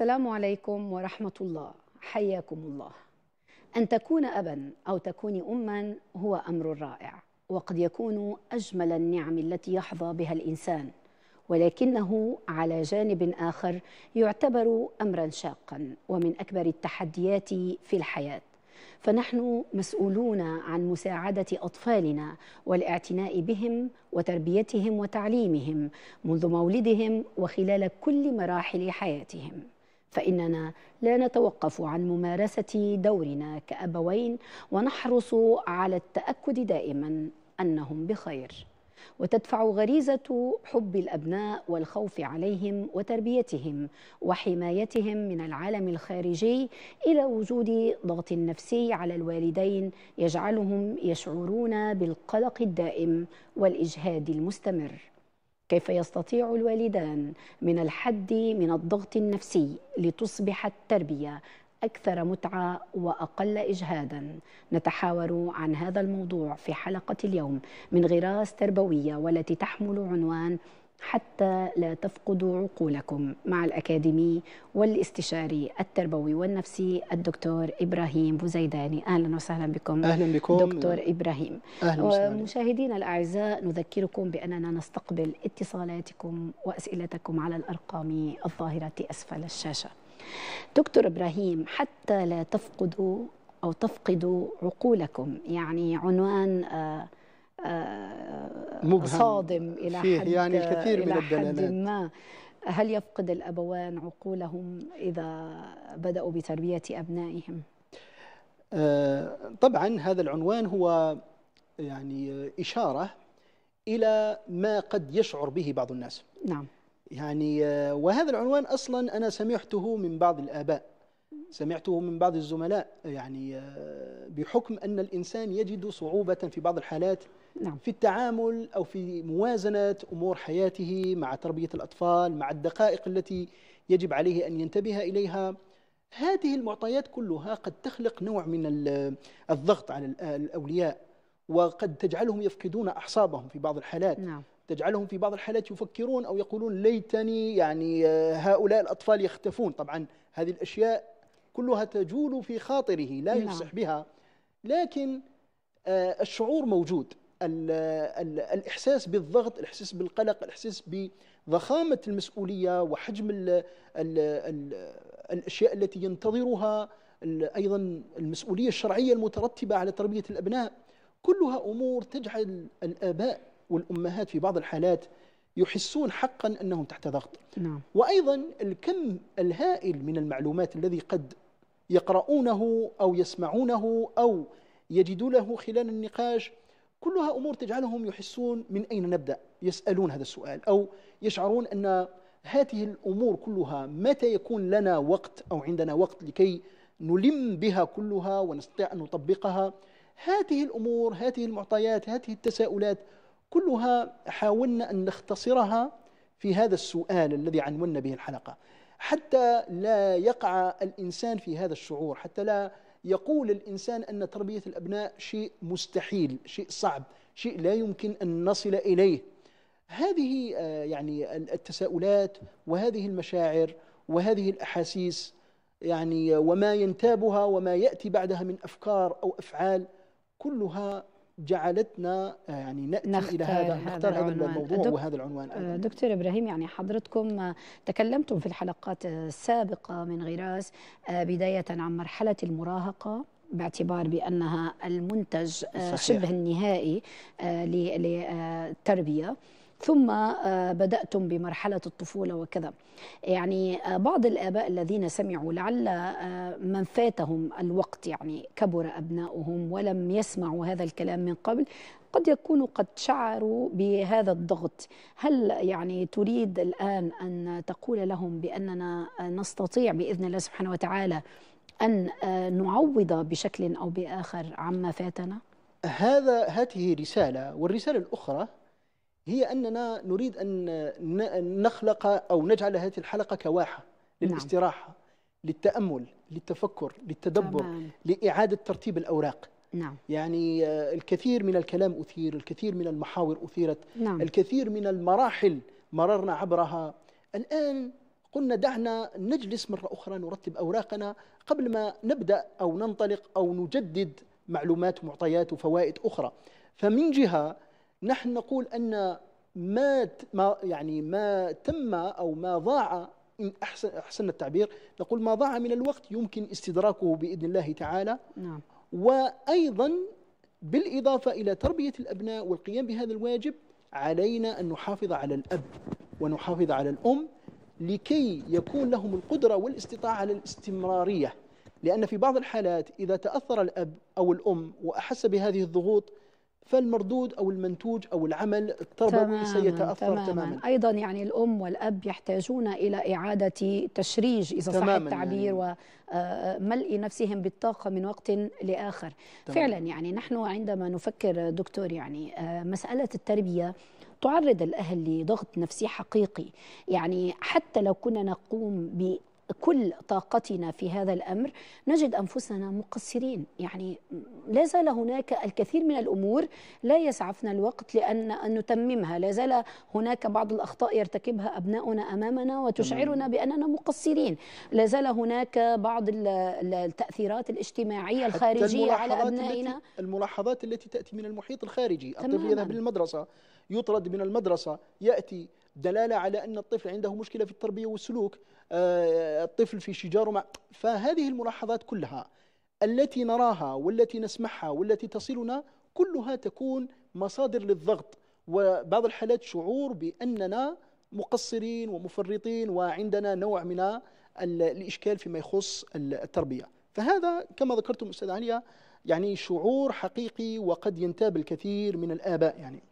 السلام عليكم ورحمة الله حياكم الله أن تكون أبا أو تكوني أما هو أمر رائع وقد يكون أجمل النعم التي يحظى بها الإنسان ولكنه على جانب آخر يعتبر أمرا شاقا ومن أكبر التحديات في الحياة فنحن مسؤولون عن مساعدة أطفالنا والاعتناء بهم وتربيتهم وتعليمهم منذ مولدهم وخلال كل مراحل حياتهم فإننا لا نتوقف عن ممارسة دورنا كأبوين ونحرص على التأكد دائما أنهم بخير وتدفع غريزة حب الأبناء والخوف عليهم وتربيتهم وحمايتهم من العالم الخارجي إلى وجود ضغط نفسي على الوالدين يجعلهم يشعرون بالقلق الدائم والإجهاد المستمر كيف يستطيع الوالدان من الحد من الضغط النفسي لتصبح التربيه اكثر متعه واقل اجهادا نتحاور عن هذا الموضوع في حلقه اليوم من غراس تربويه والتي تحمل عنوان حتى لا تفقدوا عقولكم مع الأكاديمي والاستشاري التربوي والنفسي الدكتور إبراهيم بوزيداني أهلا وسهلا بكم أهلا بكم دكتور إبراهيم أهلا وسهلا الأعزاء نذكركم بأننا نستقبل اتصالاتكم وأسئلتكم على الأرقام الظاهرة أسفل الشاشة دكتور إبراهيم حتى لا تفقدوا أو تفقدوا عقولكم يعني عنوان آه آه، مبهم صادم إلى فيه حد يعني الكثير إلى من الدلالات ما هل يفقد الأبوان عقولهم إذا بدأوا بتربية أبنائهم؟ آه، طبعا هذا العنوان هو يعني إشارة إلى ما قد يشعر به بعض الناس نعم يعني آه، وهذا العنوان أصلا أنا سمعته من بعض الآباء سمعته من بعض الزملاء يعني بحكم أن الإنسان يجد صعوبة في بعض الحالات نعم. في التعامل أو في موازنة أمور حياته مع تربية الأطفال مع الدقائق التي يجب عليه أن ينتبه إليها هذه المعطيات كلها قد تخلق نوع من الضغط على الأولياء وقد تجعلهم يفقدون أعصابهم في بعض الحالات نعم. تجعلهم في بعض الحالات يفكرون أو يقولون ليتني يعني آه، هؤلاء الأطفال يختفون طبعا هذه الأشياء كلها تجول في خاطره لا يفصح نعم. بها لكن آه، الشعور موجود الإحساس بالضغط الإحساس بالقلق الإحساس بضخامة المسؤولية وحجم الـ الـ الـ الأشياء التي ينتظرها أيضا المسؤولية الشرعية المترتبة على تربية الأبناء كلها أمور تجعل الآباء والأمهات في بعض الحالات يحسون حقا أنهم تحت ضغط نعم. وأيضا الكم الهائل من المعلومات الذي قد يقرؤونه أو يسمعونه أو يجدونه خلال النقاش كلها امور تجعلهم يحسون من اين نبدا يسالون هذا السؤال او يشعرون ان هذه الامور كلها متى يكون لنا وقت او عندنا وقت لكي نلم بها كلها ونستطيع ان نطبقها هذه الامور هذه المعطيات هذه التساؤلات كلها حاولنا ان نختصرها في هذا السؤال الذي عنونا به الحلقه حتى لا يقع الانسان في هذا الشعور حتى لا يقول الإنسان أن تربية الأبناء شيء مستحيل شيء صعب شيء لا يمكن أن نصل إليه هذه آه، يعني التساؤلات وهذه المشاعر وهذه الأحاسيس يعني وما ينتابها وما يأتي بعدها من أفكار أو أفعال كلها جعلتنا آه، يعني ناتي الى هذا نختار هذا الموضوع دك وهذا العنوان أيضا. آه، دكتور ابراهيم يعني حضرتكم آه، تكلمتم في الحلقات السابقه من غراس بدايه عن مرحله المراهقه باعتبار بانها المنتج صحيح. شبه النهائي للتربيه ثم آه، بدأتم بمرحلة الطفولة وكذا يعني آه، بعض الآباء الذين سمعوا لعل آه، من فاتهم الوقت يعني كبر أبناؤهم ولم يسمعوا هذا الكلام من قبل قد يكونوا قد شعروا بهذا الضغط هل يعني تريد الآن أن تقول لهم بأننا نستطيع بإذن الله سبحانه وتعالى أن نعوض بشكل أو بآخر عما فاتنا؟ هذا هذه رسالة والرسالة الأخرى هي أننا نريد أن نخلق أو نجعل هذه الحلقة كواحة نعم. للاستراحة نعم. للتأمل للتفكر للتدبر تمام. لإعادة ترتيب الأوراق نعم. يعني آه، الكثير من الكلام أثير الكثير من المحاور أثيرت نعم. الكثير من المراحل مررنا عبرها الآن قلنا دعنا نجلس مرة أخرى نرتب أوراقنا قبل ما نبدأ أو ننطلق أو نجدد معلومات ومعطيات وفوائد أخرى فمن جهة نحن نقول أن ما ما يعني ما تم أو ما ضاع إن أحسن, أحسن التعبير نقول ما ضاع من الوقت يمكن استدراكه بإذن الله تعالى نعم. وأيضا بالإضافة إلى تربية الأبناء والقيام بهذا الواجب علينا أن نحافظ على الأب ونحافظ على الأم لكي يكون لهم القدرة والاستطاعة على الاستمرارية لأن في بعض الحالات إذا تأثر الأب أو الأم وأحس بهذه الضغوط فالمردود أو المنتوج أو العمل التربوي تماماً سيتأثر تماماً, تماما أيضا يعني الأم والأب يحتاجون إلى إعادة تشريج إذا صح التعبير يعني وملء آه، نفسهم بالطاقة من وقت لآخر تمام. فعلا يعني نحن عندما نفكر دكتور يعني آه، مسألة التربية تعرض الأهل لضغط نفسي حقيقي يعني حتى لو كنا نقوم كل طاقتنا في هذا الامر نجد انفسنا مقصرين يعني لا زال هناك الكثير من الامور لا يسعفنا الوقت لان ان نتممها لا زال هناك بعض الاخطاء يرتكبها ابناؤنا امامنا وتشعرنا باننا مقصرين لا زال هناك بعض التاثيرات الاجتماعيه الخارجيه على ابنائنا الملاحظات التي تاتي من المحيط الخارجي الطفل يذهب للمدرسه يطرد من المدرسه ياتي دلاله على ان الطفل عنده مشكله في التربيه والسلوك آه، الطفل في شجار وما فهذه الملاحظات كلها التي نراها والتي نسمعها والتي تصلنا كلها تكون مصادر للضغط وبعض الحالات شعور بأننا مقصرين ومفرطين وعندنا نوع من الإشكال فيما يخص التربية فهذا كما ذكرتم أستاذ عليا يعني شعور حقيقي وقد ينتاب الكثير من الآباء يعني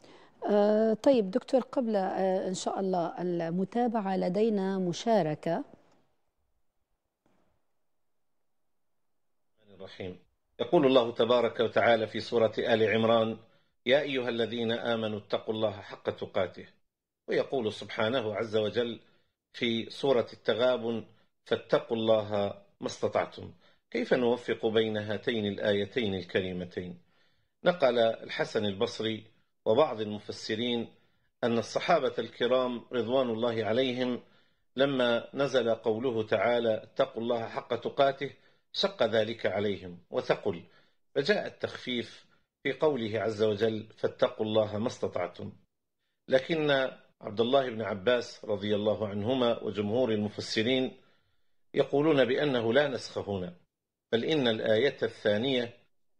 آه، طيب دكتور قبل آه، إن شاء الله المتابعة لدينا مشاركة الرحيم يقول الله تبارك وتعالى في سورة آل عمران يا أيها الذين آمنوا اتقوا الله حق تقاته ويقول سبحانه عز وجل في سورة التغابن فاتقوا الله ما استطعتم كيف نوفق بين هاتين الآيتين الكريمتين نقل الحسن البصري وبعض المفسرين أن الصحابة الكرام رضوان الله عليهم لما نزل قوله تعالى اتقوا الله حق تقاته شق ذلك عليهم وثقل فجاء التخفيف في قوله عز وجل فاتقوا الله ما استطعتم لكن عبد الله بن عباس رضي الله عنهما وجمهور المفسرين يقولون بأنه لا نسخ هنا بل إن الآية الثانية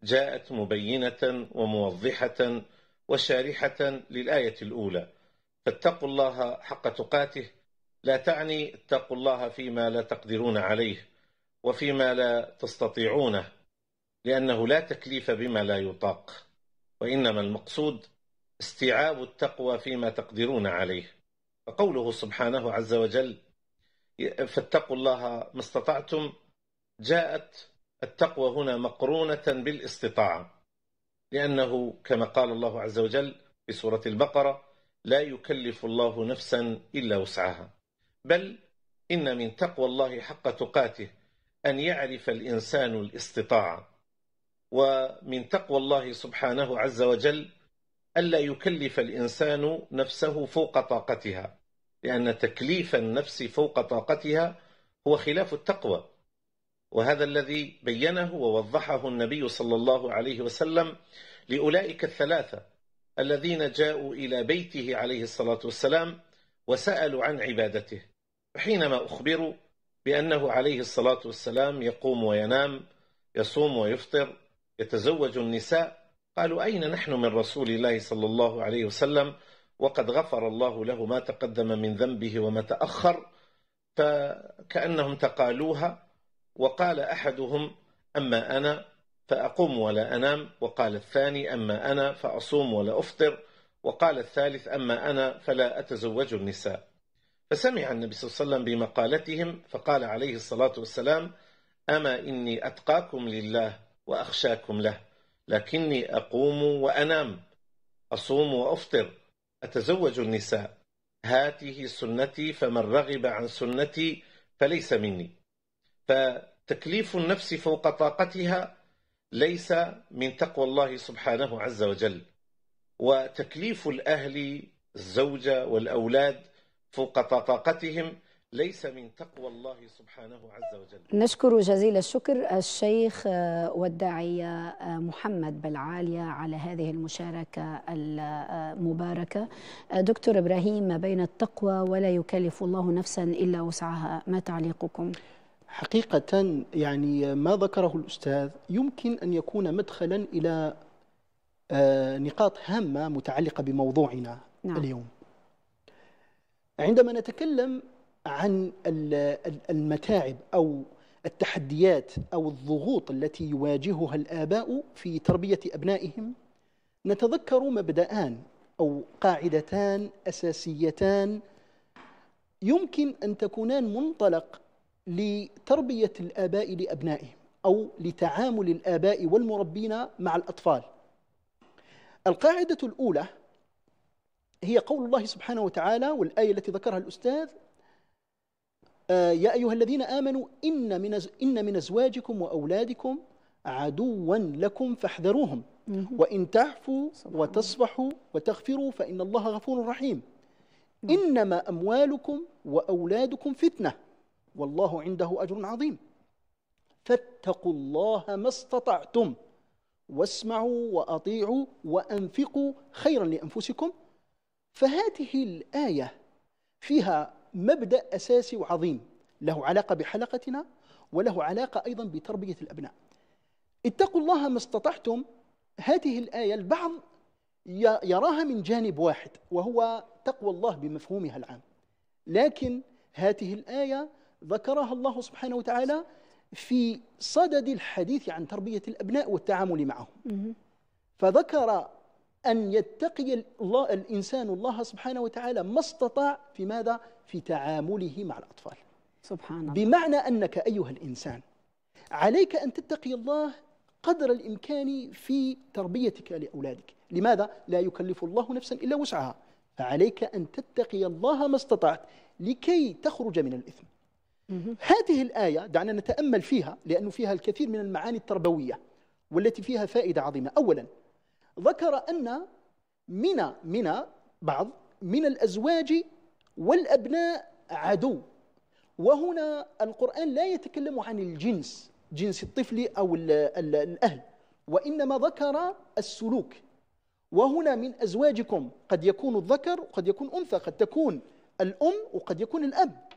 جاءت مبينة وموضحة وشارحة للآية الأولى فاتقوا الله حق تقاته لا تعني اتقوا الله فيما لا تقدرون عليه وفيما لا تستطيعونه لأنه لا تكليف بما لا يطاق وإنما المقصود استيعاب التقوى فيما تقدرون عليه فقوله سبحانه عز وجل فاتقوا الله ما استطعتم جاءت التقوى هنا مقرونة بالاستطاعة لأنه كما قال الله عز وجل في سورة البقرة لا يكلف الله نفسا إلا وسعها بل إن من تقوى الله حق تقاته أن يعرف الإنسان الاستطاعة ومن تقوى الله سبحانه عز وجل ألا يكلف الإنسان نفسه فوق طاقتها لأن تكليف النفس فوق طاقتها هو خلاف التقوى وهذا الذي بينه ووضحه النبي صلى الله عليه وسلم لأولئك الثلاثة الذين جاءوا إلى بيته عليه الصلاة والسلام وسألوا عن عبادته فحينما أخبروا بأنه عليه الصلاة والسلام يقوم وينام يصوم ويفطر يتزوج النساء قالوا أين نحن من رسول الله صلى الله عليه وسلم وقد غفر الله له ما تقدم من ذنبه وما تأخر فكأنهم تقالوها وقال أحدهم أما أنا فأقوم ولا أنام وقال الثاني أما أنا فأصوم ولا أفطر وقال الثالث أما أنا فلا أتزوج النساء فسمع النبي صلى الله عليه وسلم بمقالتهم فقال عليه الصلاة والسلام أما إني أتقاكم لله وأخشاكم له لكني أقوم وأنام أصوم وأفطر أتزوج النساء هاته سنتي فمن رغب عن سنتي فليس مني فتكليف النفس فوق طاقتها ليس من تقوى الله سبحانه عز وجل وتكليف الأهل الزوجة والأولاد فوق طاقتهم ليس من تقوى الله سبحانه عز وجل نشكر جزيل الشكر الشيخ والداعية محمد بالعالية على هذه المشاركة المباركة دكتور إبراهيم ما بين التقوى ولا يكلف الله نفسا إلا وسعها ما تعليقكم؟ حقيقة يعني ما ذكره الأستاذ يمكن أن يكون مدخلا إلى آه، نقاط هامة متعلقة بموضوعنا نعم. اليوم عندما نتكلم عن المتاعب أو التحديات أو الضغوط التي يواجهها الآباء في تربية أبنائهم نتذكر مبدأان أو قاعدتان أساسيتان يمكن أن تكونان منطلق لتربية الآباء لأبنائهم أو لتعامل الآباء والمربين مع الأطفال القاعدة الأولى هي قول الله سبحانه وتعالى والآية التي ذكرها الأستاذ آه، يا أيها الذين آمنوا إن من إن من أزواجكم وأولادكم عدوا لكم فاحذروهم وإن تعفوا وتصفحوا وتغفروا فإن الله غفور رحيم نعم. إنما أموالكم وأولادكم فتنة والله عنده اجر عظيم فاتقوا الله ما استطعتم واسمعوا واطيعوا وانفقوا خيرا لانفسكم فهذه الايه فيها مبدا اساسي وعظيم له علاقه بحلقتنا وله علاقه ايضا بتربيه الابناء اتقوا الله ما استطعتم هذه الايه البعض يراها من جانب واحد وهو تقوى الله بمفهومها العام لكن هذه الايه ذكرها الله سبحانه وتعالى في صدد الحديث عن تربية الأبناء والتعامل معهم فذكر أن يتقي الله الإنسان الله سبحانه وتعالى ما استطاع في ماذا؟ في تعامله مع الأطفال سبحان الله بمعنى أنك أيها الإنسان عليك أن تتقي الله قدر الإمكان في تربيتك لأولادك لماذا؟ لا يكلف الله نفسا إلا وسعها فعليك أن تتقي الله ما استطعت لكي تخرج من الإثم هذه الآية دعنا نتأمل فيها لأنه فيها الكثير من المعاني التربوية والتي فيها فائدة عظيمة أولا ذكر أن من من بعض من الأزواج والأبناء عدو وهنا القرآن لا يتكلم عن الجنس جنس الطفل أو الأهل وإنما ذكر السلوك وهنا من أزواجكم قد يكون الذكر وقد يكون أنثى قد تكون الأم وقد يكون الأب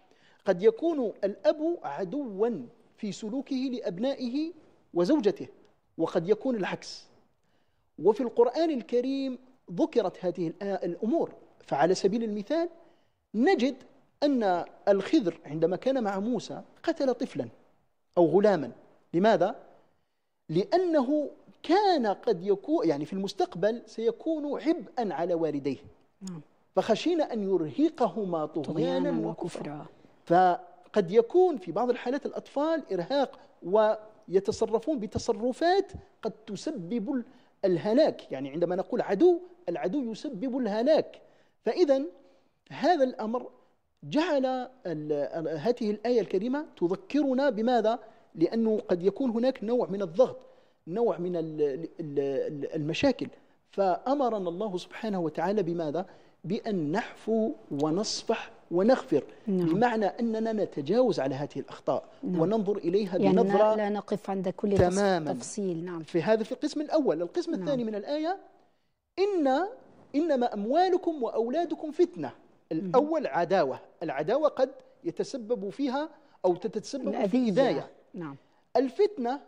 قد يكون الأب عدوا في سلوكه لأبنائه وزوجته وقد يكون العكس وفي القرآن الكريم ذكرت هذه آه، الأمور فعلى سبيل المثال نجد أن الخضر عندما كان مع موسى قتل طفلا أو غلاما لماذا؟ لأنه كان قد يكون يعني في المستقبل سيكون عبئا على والديه نعم. فخشينا أن يرهقهما طغيانا وكفرا فقد يكون في بعض الحالات الأطفال إرهاق ويتصرفون بتصرفات قد تسبب الهلاك يعني عندما نقول عدو العدو يسبب الهلاك فإذا هذا الأمر جعل هذه الآية الكريمة تذكرنا بماذا؟ لأنه قد يكون هناك نوع من الضغط نوع من المشاكل فأمرنا الله سبحانه وتعالى بماذا؟ بأن نحفو ونصفح ونغفر نعم. بمعنى أننا نتجاوز على هذه الأخطاء نعم. وننظر إليها يعني بنظرة لا نقف عند كل تماما تفصيل نعم. في هذا في القسم الأول القسم نعم. الثاني من الآية إن إنما أموالكم وأولادكم فتنة الأول عداوة العداوة قد يتسبب فيها أو تتسبب في إذاية نعم. الفتنة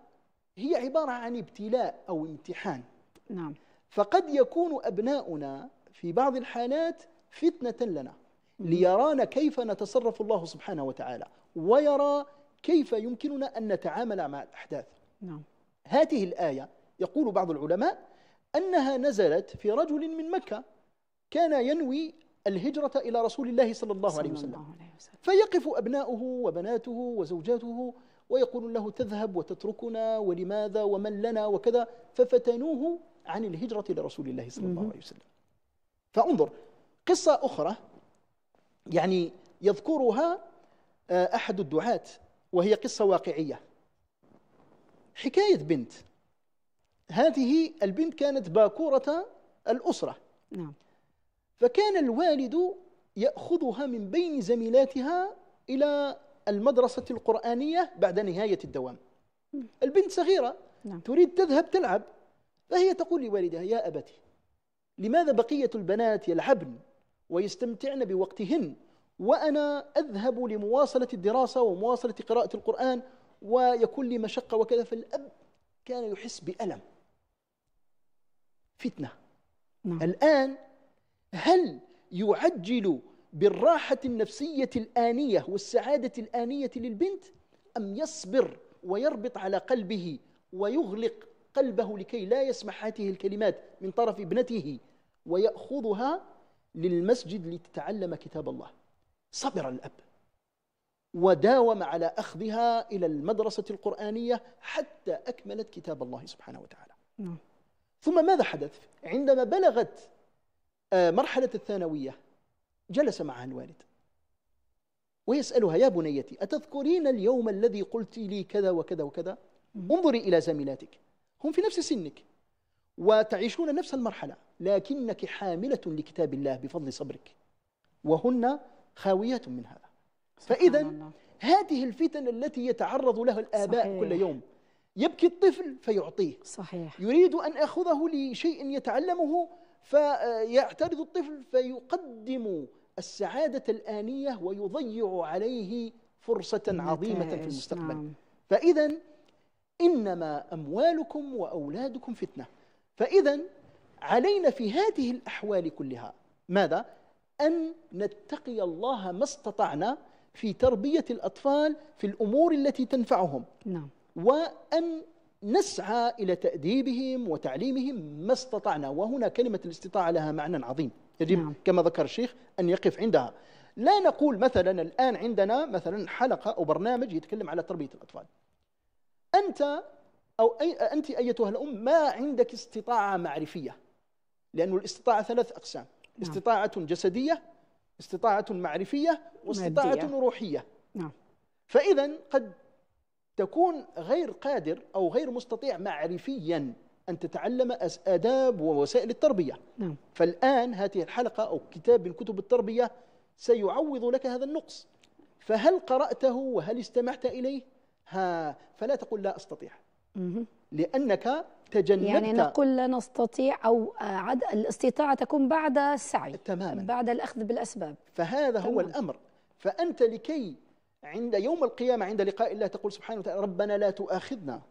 هي عبارة عن ابتلاء أو امتحان نعم. فقد يكون أبناؤنا في بعض الحالات فتنة لنا ليرانا كيف نتصرف الله سبحانه وتعالى ويرى كيف يمكننا أن نتعامل مع الأحداث نعم. هذه الآية يقول بعض العلماء أنها نزلت في رجل من مكة كان ينوي الهجرة إلى رسول الله صلى الله, صلى عليه, وسلم. الله عليه وسلم فيقف أبناؤه وبناته وزوجاته ويقول له تذهب وتتركنا ولماذا ومن لنا وكذا ففتنوه عن الهجرة لرسول الله صلى الله عليه وسلم فانظر قصة أخرى يعني يذكرها آه، أحد الدعاة وهي قصة واقعية حكاية بنت هذه البنت كانت باكورة الأسرة نعم فكان الوالد يأخذها من بين زميلاتها إلى المدرسة القرآنية بعد نهاية الدوام البنت صغيرة نعم. تريد تذهب تلعب فهي تقول لوالدها يا أبتي لماذا بقية البنات يلعبن ويستمتعن بوقتهن وأنا أذهب لمواصلة الدراسة ومواصلة قراءة القرآن ويكون لي مشقة وكذا فالأب كان يحس بألم فتنة نعم. الآن هل يعجل بالراحة النفسية الآنية والسعادة الآنية للبنت أم يصبر ويربط على قلبه ويغلق قلبه لكي لا يسمح هذه الكلمات من طرف ابنته ويأخذها للمسجد لتتعلم كتاب الله صبر الأب وداوم على أخذها إلى المدرسة القرآنية حتى أكملت كتاب الله سبحانه وتعالى نعم. ثم ماذا حدث؟ عندما بلغت آه، مرحلة الثانوية جلس معها الوالد ويسألها يا بنيتي أتذكرين اليوم الذي قلت لي كذا وكذا وكذا انظري إلى زميلاتك هم في نفس سنك وتعيشون نفس المرحلة لكنك حاملة لكتاب الله بفضل صبرك وهن خاوية من هذا فإذا هذه الفتن التي يتعرض لها الآباء صحيح. كل يوم يبكي الطفل فيعطيه صحيح. يريد أن أخذه لشيء يتعلمه فيعترض الطفل فيقدم السعادة الآنية ويضيع عليه فرصة عظيمة في المستقبل نعم. فإذا إنما أموالكم وأولادكم فتنة فإذا علينا في هذه الأحوال كلها ماذا؟ أن نتقي الله ما استطعنا في تربية الأطفال في الأمور التي تنفعهم نعم. وأن نسعى إلى تأديبهم وتعليمهم ما استطعنا وهنا كلمة الاستطاعة لها معنى عظيم يجب نعم. كما ذكر الشيخ أن يقف عندها لا نقول مثلا الآن عندنا مثلا حلقة أو برنامج يتكلم على تربية الأطفال أنت أو أي أنت أيتها الأم ما عندك استطاعة معرفية لأنه الاستطاعة ثلاث أقسام نعم. استطاعة جسدية استطاعة معرفية واستطاعة مادية. روحية نعم فإذا قد تكون غير قادر أو غير مستطيع معرفيا أن تتعلم آداب ووسائل التربية نعم. فالآن هذه الحلقة أو كتاب من كتب التربية سيعوض لك هذا النقص فهل قرأته وهل استمعت إليه ها فلا تقل لا أستطيع مه. لأنك تجنبت يعني نقول لا نستطيع أو عد... الاستطاعة تكون بعد السعي تماما بعد الأخذ بالأسباب فهذا تمام. هو الأمر فأنت لكي عند يوم القيامة عند لقاء الله تقول سبحانه وتعالى ربنا لا تؤاخذنا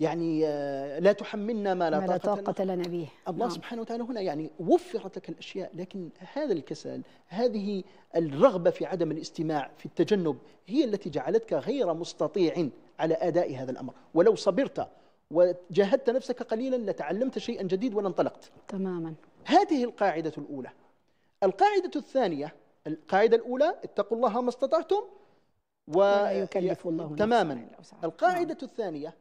يعني آه، لا تحملنا ما لا, ما لا طاقة, طاقة لنا به الله نعم. سبحانه وتعالى هنا يعني وفرت لك الأشياء لكن هذا الكسل هذه الرغبة في عدم الاستماع في التجنب هي التي جعلتك غير مستطيع على اداء هذا الامر ولو صبرت وجاهدت نفسك قليلا لتعلمت شيئا جديد ولانطلقت تماما هذه القاعده الاولى القاعده الثانيه القاعده الاولى اتقوا الله ما استطعتم و... ولا يكلف الله تماما نعم. القاعده الثانيه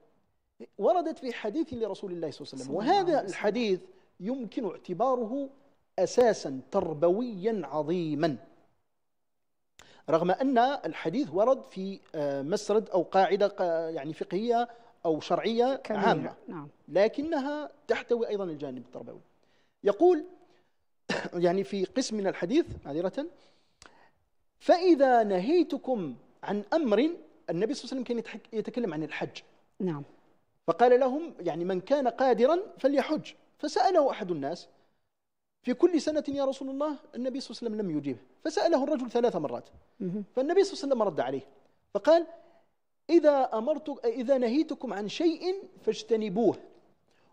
وردت في حديث لرسول الله صلى الله عليه وسلم وهذا الحديث يمكن اعتباره اساسا تربويا عظيما رغم أن الحديث ورد في آه، مسرد أو قاعدة آه، يعني فقهية أو شرعية كبيرة. عامة نعم. لكنها تحتوي أيضا الجانب التربوي يقول يعني في قسم من الحديث معذرة فإذا نهيتكم عن أمر النبي صلى الله عليه وسلم كان يتكلم عن الحج نعم فقال لهم يعني من كان قادرا فليحج فسأله أحد الناس في كل سنة يا رسول الله النبي صلى الله عليه وسلم لم يجيبه فسأله الرجل ثلاث مرات فالنبي صلى الله عليه وسلم رد عليه فقال إذا أمرت إذا نهيتكم عن شيء فاجتنبوه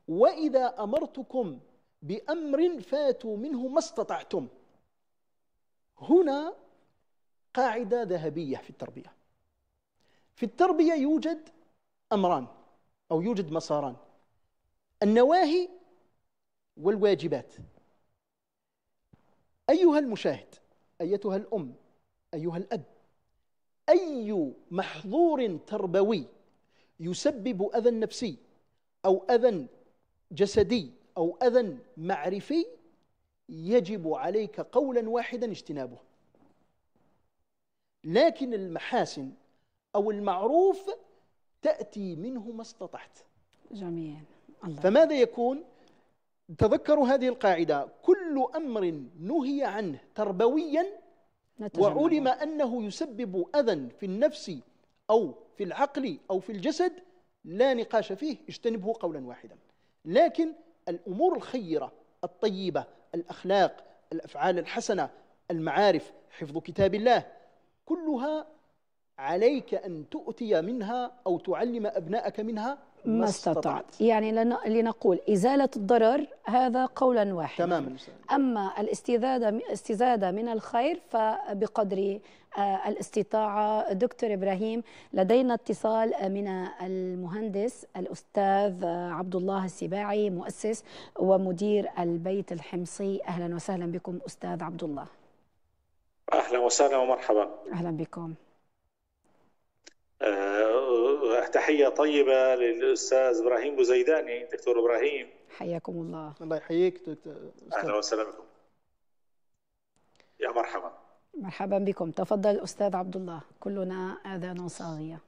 وإذا أمرتكم بأمر فاتوا منه ما استطعتم هنا قاعدة ذهبية في التربية في التربية يوجد أمران أو يوجد مساران النواهي والواجبات أيها المشاهد أيتها الأم أيها الأب أي محظور تربوي يسبب أذى نفسي أو أذى جسدي أو أذى معرفي يجب عليك قولا واحدا اجتنابه لكن المحاسن أو المعروف تأتي منه ما استطعت جميل الله. فماذا يكون؟ تذكروا هذه القاعدة كل أمر نهي عنه تربويا وعلم أنه يسبب أذى في النفس أو في العقل أو في الجسد لا نقاش فيه اجتنبه قولا واحدا لكن الأمور الخيرة الطيبة الأخلاق الأفعال الحسنة المعارف حفظ كتاب الله كلها عليك أن تؤتي منها أو تعلم أبنائك منها ما استطعت يعني لنقول إزالة الضرر هذا قولا واحد تماما أما الاستزادة استزادة من الخير فبقدر آه، الاستطاعة دكتور إبراهيم لدينا اتصال آه، من المهندس الأستاذ آه، عبد الله السباعي مؤسس ومدير البيت الحمصي أهلا وسهلا بكم أستاذ عبد الله أهلا وسهلا ومرحبا أهلا بكم تحيه طيبه للاستاذ ابراهيم بوزيداني دكتور ابراهيم حياكم الله الله يحييك دكتور اهلا وسهلا بكم يا مرحبا مرحبا بكم تفضل استاذ عبد الله كلنا اذان صاغيه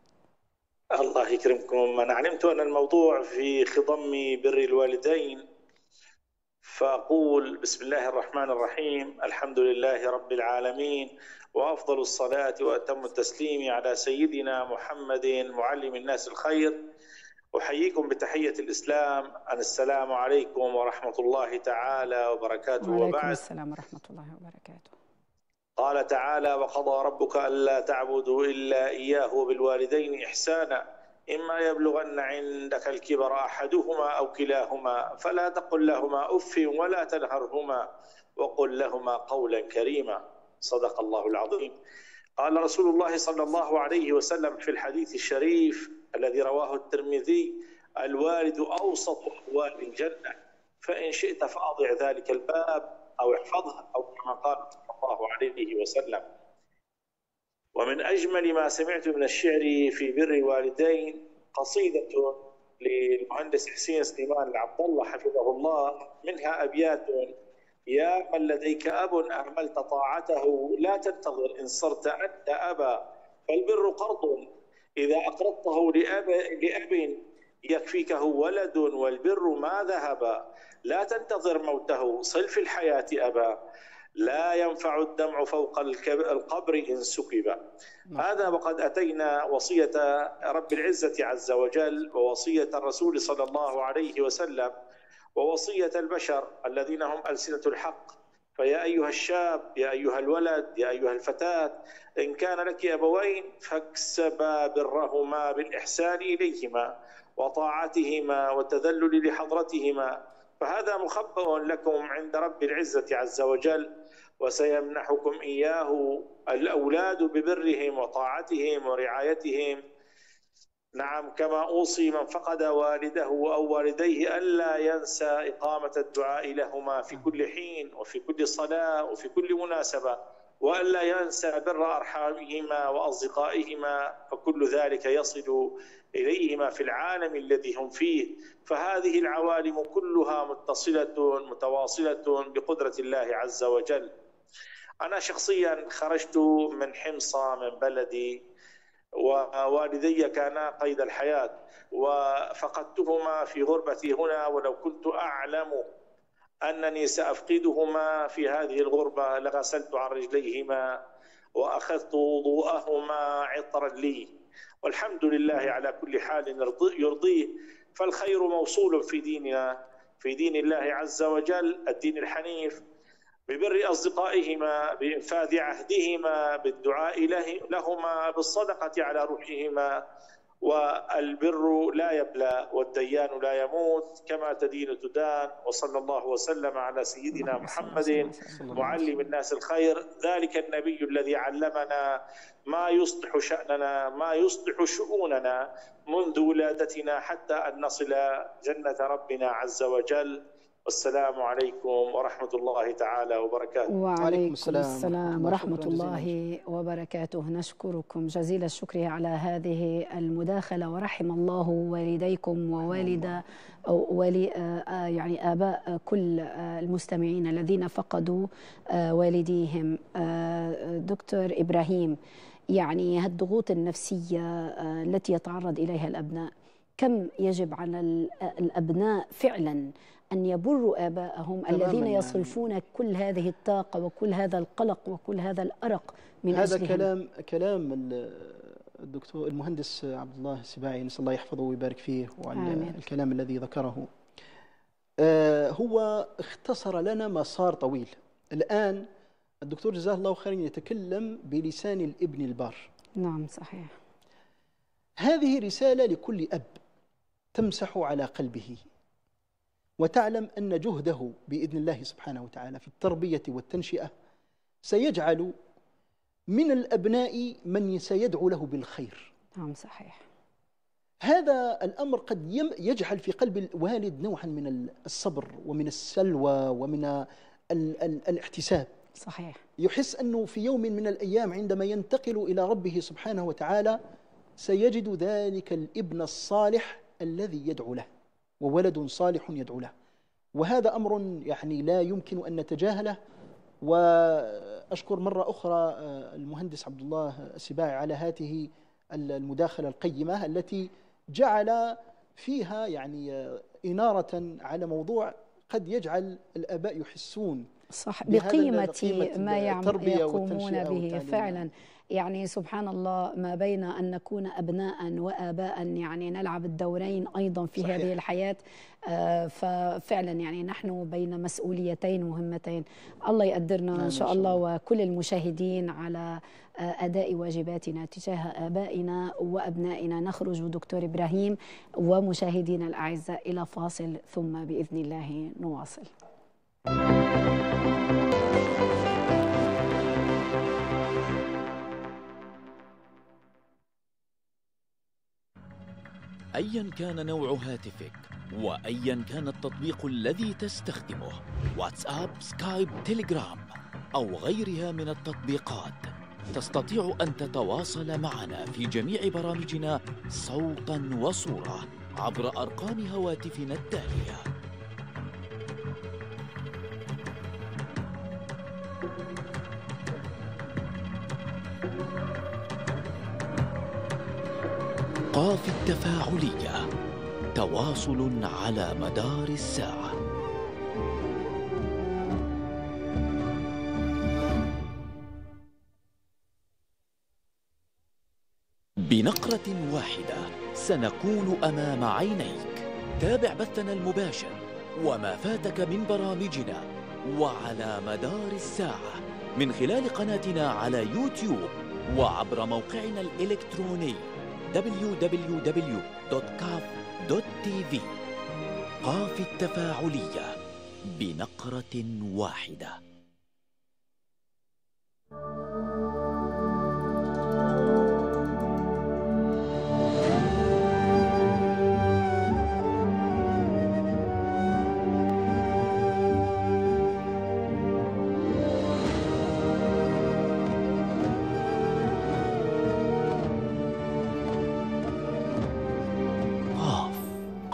الله يكرمكم انا علمت ان الموضوع في خضم بر الوالدين فاقول بسم الله الرحمن الرحيم الحمد لله رب العالمين وافضل الصلاه واتم التسليم على سيدنا محمد معلم الناس الخير احييكم بتحيه الاسلام أن السلام عليكم ورحمه الله تعالى وبركاته وعليكم وبعد السلام ورحمه الله وبركاته قال تعالى وقضى ربك الا تعبدوا الا اياه وبالوالدين احسانا إما يبلغن عندك الكبر أحدهما أو كلاهما فلا تقل لهما أف ولا تنهرهما وقل لهما قولا كريما صدق الله العظيم قال رسول الله صلى الله عليه وسلم في الحديث الشريف الذي رواه الترمذي الوالد أوسط أبواب الجنة فإن شئت فأضع ذلك الباب أو احفظه أو كما قال صلى الله عليه وسلم ومن أجمل ما سمعت من الشعر في بر الوالدين قصيدة للمهندس حسين سليمان العبد الله حفظه الله منها أبيات يا من لديك أب أهملت طاعته لا تنتظر إن صرت أنت أبا فالبر قرض إذا أقرضته لأب, لأب يكفيكه ولد والبر ما ذهب لا تنتظر موته صل في الحياة أبا لا ينفع الدمع فوق القبر إن سكب نعم. هذا وقد أتينا وصية رب العزة عز وجل ووصية الرسول صلى الله عليه وسلم ووصية البشر الذين هم ألسنة الحق فيا أيها الشاب يا أيها الولد يا أيها الفتاة إن كان لك أبوين فاكسبا برهما بالإحسان إليهما وطاعتهما والتذلل لحضرتهما فهذا مخبأ لكم عند رب العزة عز وجل وسيمنحكم إياه الأولاد ببرهم وطاعتهم ورعايتهم نعم كما أوصي من فقد والده أو والديه ألا ينسى إقامة الدعاء لهما في نعم. كل حين وفي كل صلاة وفي كل مناسبة وألا ينسى بر أرحامهما وأصدقائهما فكل ذلك يصل إليهما في العالم الذي هم فيه فهذه العوالم كلها متصلة متواصلة بقدرة الله عز وجل أنا شخصيا خرجت من حمصة من بلدي ووالدي كانا قيد الحياة وفقدتهما في غربتي هنا ولو كنت أعلم أنني سأفقدهما في هذه الغربة لغسلت عن رجليهما وأخذت وضوءهما عطرا لي والحمد لله على كل حال يرضيه فالخير موصول في ديننا في دين الله عز وجل الدين الحنيف ببر أصدقائهما بإنفاذ عهدهما بالدعاء لهما بالصدقة على روحهما والبر لا يبلى والديان لا يموت كما تدين تدان وصلى الله وسلم على سيدنا محمد معلم الناس الخير ذلك النبي الذي علمنا ما يصلح شأننا ما يصلح شؤوننا منذ ولادتنا حتى أن نصل جنة ربنا عز وجل والسلام عليكم ورحمة الله تعالى وبركاته وعليكم السلام, السلام ورحمة الله وبركاته نشكركم جزيل الشكر على هذه المداخلة ورحم الله والديكم ووالد والي آه، آه، يعني آباء كل آه، المستمعين الذين فقدوا والديهم دكتور إبراهيم يعني الضغوط النفسية التي يتعرض إليها الأبناء كم يجب على الأبناء فعلاً أن يبروا آباءهم الذين يعني. يصرفون يعني. كل هذه الطاقة وكل هذا القلق وكل هذا الأرق من هذا أجلهم. كلام كلام الدكتور المهندس عبد الله السباعي نسأل الله يحفظه ويبارك فيه وعن الكلام الذي ذكره آه، هو اختصر لنا مسار طويل الآن الدكتور جزاه الله خيرا يتكلم بلسان الابن البار نعم صحيح هذه رسالة لكل أب تمسح على قلبه وتعلم أن جهده بإذن الله سبحانه وتعالى في التربية والتنشئة سيجعل من الأبناء من سيدعو له بالخير نعم صحيح هذا الأمر قد يجعل في قلب الوالد نوعا من الصبر ومن السلوى ومن ال ال الاحتساب صحيح يحس أنه في يوم من الأيام عندما ينتقل إلى ربه سبحانه وتعالى سيجد ذلك الابن الصالح الذي يدعو له وولد صالح يدعو له وهذا أمر يعني لا يمكن أن نتجاهله وأشكر مرة أخرى آه، المهندس عبد الله السباعي على هاته المداخلة القيمة التي جعل فيها يعني آه، إنارة على موضوع قد يجعل الآباء يحسون صح بقيمة ما يقومون به فعلا يعني سبحان الله ما بين أن نكون أبناء وآباء يعني نلعب الدورين أيضا في صحيح. هذه الحياة آه، ففعلا يعني نحن بين مسؤوليتين مهمتين الله يقدرنا نعم، إن شاء الله وكل المشاهدين على آه، أداء واجباتنا تجاه آبائنا وأبنائنا نخرج دكتور إبراهيم ومشاهدينا الأعزاء إلى فاصل ثم بإذن الله نواصل أيا كان نوع هاتفك وأيا كان التطبيق الذي تستخدمه واتساب سكايب تيليجرام أو غيرها من التطبيقات تستطيع أن تتواصل معنا في جميع برامجنا صوتا وصورة عبر أرقام هواتفنا التالية الأطراف التفاعلية تواصل على مدار الساعة بنقرة واحدة سنكون أمام عينيك تابع بثنا المباشر وما فاتك من برامجنا وعلى مدار الساعة من خلال قناتنا على يوتيوب وعبر موقعنا الإلكتروني www.kaf.tv قاف التفاعلية بنقرة واحدة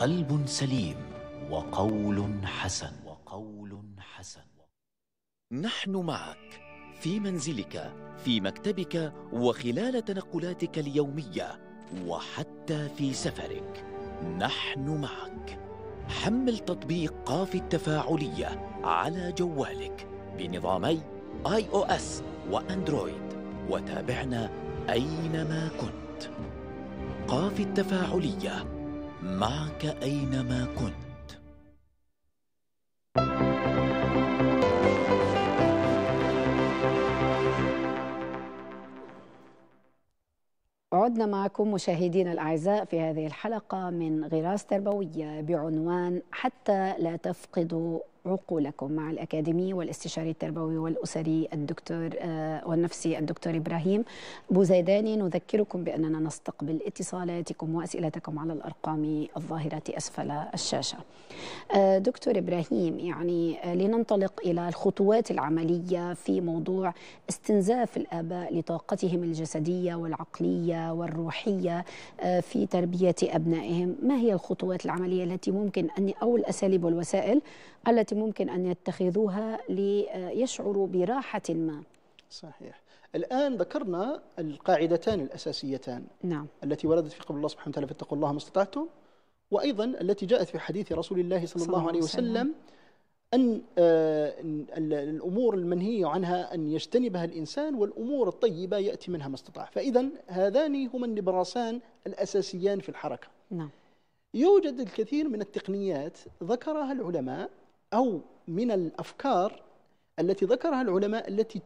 قلب سليم وقول حسن وقول حسن نحن معك في منزلك في مكتبك وخلال تنقلاتك اليومية وحتى في سفرك نحن معك حمل تطبيق قاف التفاعلية على جوالك بنظامي آي أو أس وأندرويد وتابعنا أينما كنت قاف التفاعليه معك أينما كنت عدنا معكم مشاهدينا الأعزاء في هذه الحلقة من غراس تربوية بعنوان حتى لا تفقدوا عقولكم مع الأكاديمي والاستشاري التربوي والأسري الدكتور آه، والنفسي الدكتور إبراهيم بوزيداني نذكركم بأننا نستقبل اتصالاتكم وأسئلتكم على الأرقام الظاهرة أسفل الشاشة آه، دكتور إبراهيم يعني آه، لننطلق إلى الخطوات العملية في موضوع استنزاف الآباء لطاقتهم الجسدية والعقلية والروحية في تربية أبنائهم ما هي الخطوات العملية التي ممكن أن أو الأساليب والوسائل التي ممكن أن يتخذوها ليشعروا براحة ما صحيح الآن ذكرنا القاعدتان الأساسيتان نعم التي وردت في قول الله سبحانه وتعالى فاتقوا الله ما استطعتم وأيضا التي جاءت في حديث رسول الله صلى, صلى الله عليه وسلم, وسلم أن آه، الأمور المنهي عنها أن يجتنبها الإنسان والأمور الطيبة يأتي منها ما استطاع فإذا هذان هما النبراسان الأساسيان في الحركة نعم يوجد الكثير من التقنيات ذكرها العلماء أو من الأفكار التي ذكرها العلماء التي